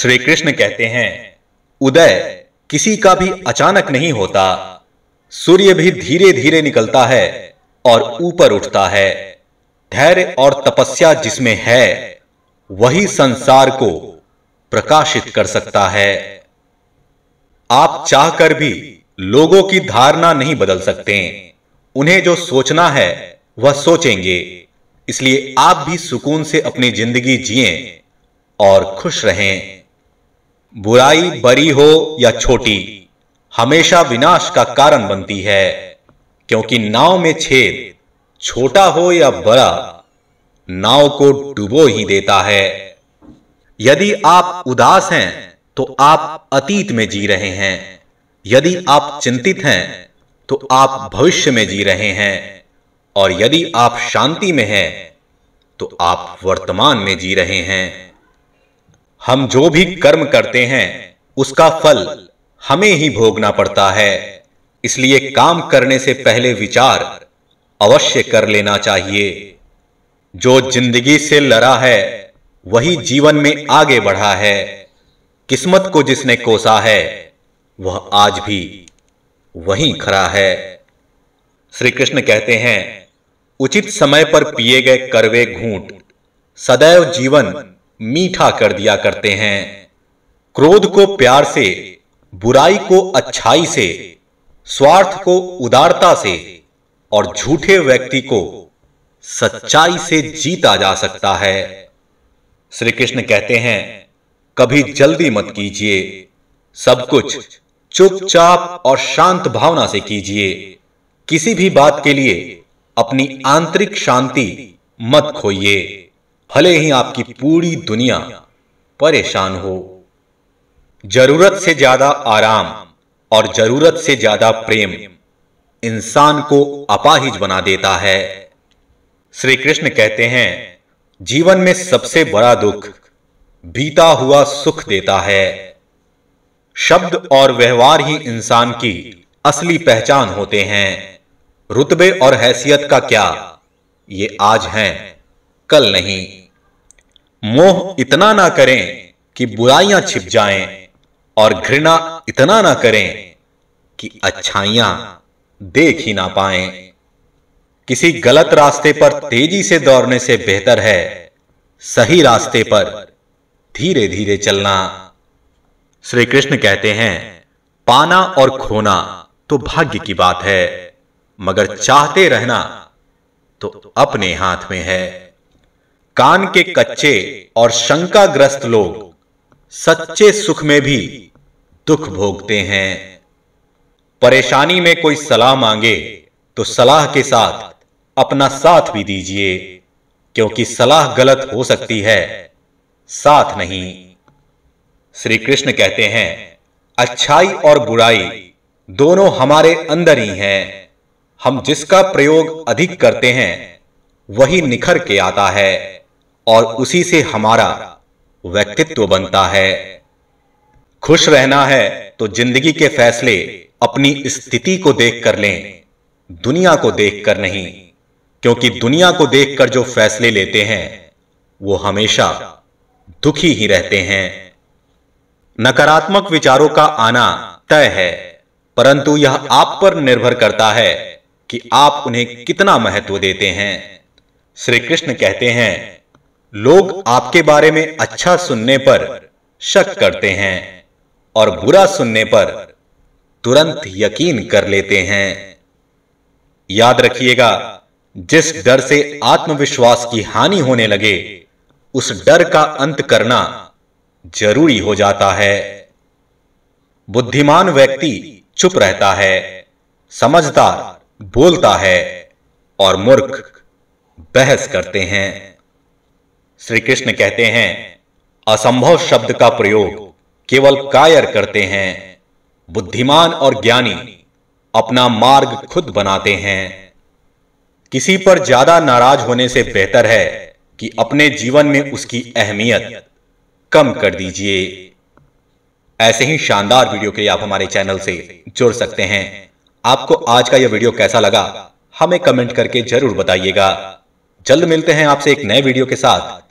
श्री कृष्ण कहते हैं उदय किसी का भी अचानक नहीं होता सूर्य भी धीरे धीरे निकलता है और ऊपर उठता है धैर्य और तपस्या जिसमें है वही संसार को प्रकाशित कर सकता है आप चाहकर भी लोगों की धारणा नहीं बदल सकते उन्हें जो सोचना है वह सोचेंगे इसलिए आप भी सुकून से अपनी जिंदगी जिए और खुश रहें बुराई बड़ी हो या छोटी हमेशा विनाश का कारण बनती है क्योंकि नाव में छेद छोटा हो या बड़ा नाव को डुबो ही देता है यदि आप उदास हैं तो आप अतीत में जी रहे हैं यदि आप चिंतित हैं तो आप भविष्य में जी रहे हैं और यदि आप शांति में हैं तो आप वर्तमान में जी रहे हैं हम जो भी कर्म करते हैं उसका फल हमें ही भोगना पड़ता है इसलिए काम करने से पहले विचार अवश्य कर लेना चाहिए जो जिंदगी से लड़ा है वही जीवन में आगे बढ़ा है किस्मत को जिसने कोसा है वह आज भी वही खड़ा है श्री कृष्ण कहते हैं उचित समय पर पिए गए करवे घूंट सदैव जीवन मीठा कर दिया करते हैं क्रोध को प्यार से बुराई को अच्छाई से स्वार्थ को उदारता से और झूठे व्यक्ति को सच्चाई से जीता जा सकता है श्री कृष्ण कहते हैं कभी जल्दी मत कीजिए सब कुछ चुपचाप और शांत भावना से कीजिए किसी भी बात के लिए अपनी आंतरिक शांति मत खोइए भले ही आपकी पूरी दुनिया परेशान हो जरूरत से ज्यादा आराम और जरूरत से ज्यादा प्रेम इंसान को अपाहिज बना देता है श्री कृष्ण कहते हैं जीवन में सबसे बड़ा दुख बीता हुआ सुख देता है शब्द और व्यवहार ही इंसान की असली पहचान होते हैं रुतबे और हैसियत का क्या ये आज हैं कल नहीं मोह इतना ना करें कि बुराइयां छिप जाएं और घृणा इतना ना करें कि अच्छाइयां देख ही ना पाएं किसी गलत रास्ते पर तेजी से दौड़ने से बेहतर है सही रास्ते पर धीरे धीरे चलना श्री कृष्ण कहते हैं पाना और खोना तो भाग्य की बात है मगर चाहते रहना तो अपने हाथ में है कान के कच्चे और शंकाग्रस्त लोग सच्चे सुख में भी दुख भोगते हैं परेशानी में कोई सलाह मांगे तो सलाह के साथ अपना साथ भी दीजिए क्योंकि सलाह गलत हो सकती है साथ नहीं श्री कृष्ण कहते हैं अच्छाई और बुराई दोनों हमारे अंदर ही हैं हम जिसका प्रयोग अधिक करते हैं वही निखर के आता है और उसी से हमारा व्यक्तित्व बनता है खुश रहना है तो जिंदगी के फैसले अपनी स्थिति को देख कर लें दुनिया को देख कर नहीं क्योंकि दुनिया को देखकर जो फैसले लेते हैं वो हमेशा दुखी ही रहते हैं नकारात्मक विचारों का आना तय है परंतु यह आप पर निर्भर करता है कि आप उन्हें कितना महत्व देते हैं श्री कृष्ण कहते हैं लोग आपके बारे में अच्छा सुनने पर शक करते हैं और बुरा सुनने पर तुरंत यकीन कर लेते हैं याद रखिएगा जिस डर से आत्मविश्वास की हानि होने लगे उस डर का अंत करना जरूरी हो जाता है बुद्धिमान व्यक्ति चुप रहता है समझदार बोलता है और मूर्ख बहस करते हैं श्री कृष्ण कहते हैं असंभव शब्द का प्रयोग केवल कायर करते हैं बुद्धिमान और ज्ञानी अपना मार्ग खुद बनाते हैं किसी पर ज्यादा नाराज होने से बेहतर है कि अपने जीवन में उसकी अहमियत कम कर दीजिए ऐसे ही शानदार वीडियो के लिए आप हमारे चैनल से जुड़ सकते हैं आपको आज का यह वीडियो कैसा लगा हमें कमेंट करके जरूर बताइएगा जल्द मिलते हैं आपसे एक नए वीडियो के साथ